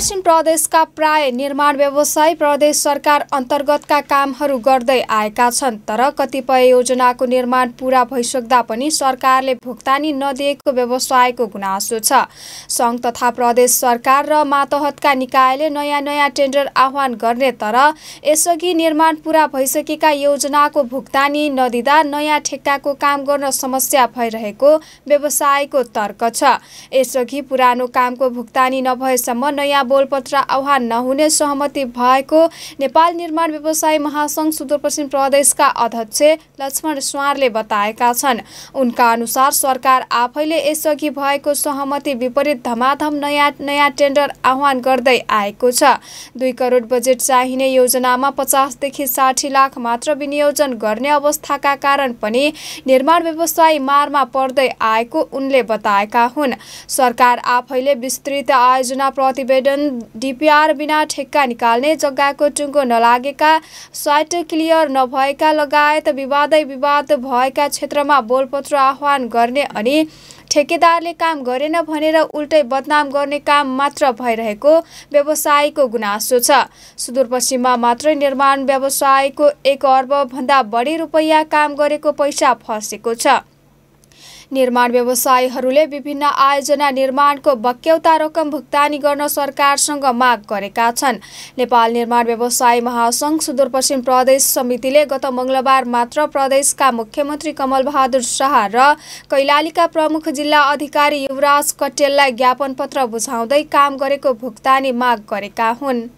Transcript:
पश्चिम प्रदेशका प्राय निर्माण व्यवसाय प्रदेश सरकार अन्तर्गतका कामहरू गर्दै आएका छन् तर कतिपय योजनाको निर्माण पूरा भइसक्दा पनि सरकारले भुक्तानी नदिएको व्यवसायको गुनासो छ सङ्घ तथा प्रदेश सरकार र मातहतका निकायले नयाँ नयाँ टेन्डर आह्वान गर्ने तर यसअघि निर्माण पूरा भइसकेका योजनाको भुक्तानी नदिँदा नयाँ ठेक्काको काम गर्न समस्या भइरहेको व्यवसायको तर्क छ यसअघि पुरानो कामको भुक्तानी नभएसम्म नयाँ बोलपत्र आह्वान नहुने सहमति भएको नेपाल निर्माण व्यवसाय महासङ्घ सुदूरपश्चिम प्रदेशका अध्यक्ष लक्ष्मण स्वारले बताएका छन् उनका अनुसार सरकार आफैले यसअघि भएको सहमति विपरीत धमाधम नयाँ नयाँ टेन्डर आह्वान गर्दै आएको छ दुई करोड बजेट चाहिने योजनामा पचासदेखि साठी लाख मात्र विनियोजन गर्ने अवस्थाका कारण पनि निर्माण व्यवसाय मारमा पर्दै आएको उनले बताएका हुन् सरकार आफैले विस्तृत आयोजना प्रतिवेदन छन् डिपिआर बिना ठेक्का निकाल्ने जग्गाको टुङ्गो नलागेका साइट क्लियर नभएका लगायत विवादै विवाद भएका क्षेत्रमा बोलपत्र आह्वान गर्ने अनि ठेकेदारले काम गरेन भनेर उल्टै बदनाम गर्ने काम मात्र भइरहेको व्यवसायको गुनासो छ सुदूरपश्चिममा मात्रै निर्माण व्यवसायको एक अर्बभन्दा बढी रुपैयाँ काम गरेको पैसा फसेको छ निर्माण व्यवसायीहरूले विभिन्न आयोजना निर्माणको बक्यौता रकम भुक्तानी गर्न सरकारसँग माग गरेका छन् नेपाल निर्माण व्यवसायी महासङ्घ सुदूरपश्चिम प्रदेश समितिले गत मङ्गलबार मात्र प्रदेशका मुख्यमन्त्री कमलबहादुर शाह र कैलालीका प्रमुख जिल्ला अधिकारी युवराज कटेललाई ज्ञापन पत्र बुझाउँदै काम गरेको भुक्तानी माग गरेका हुन्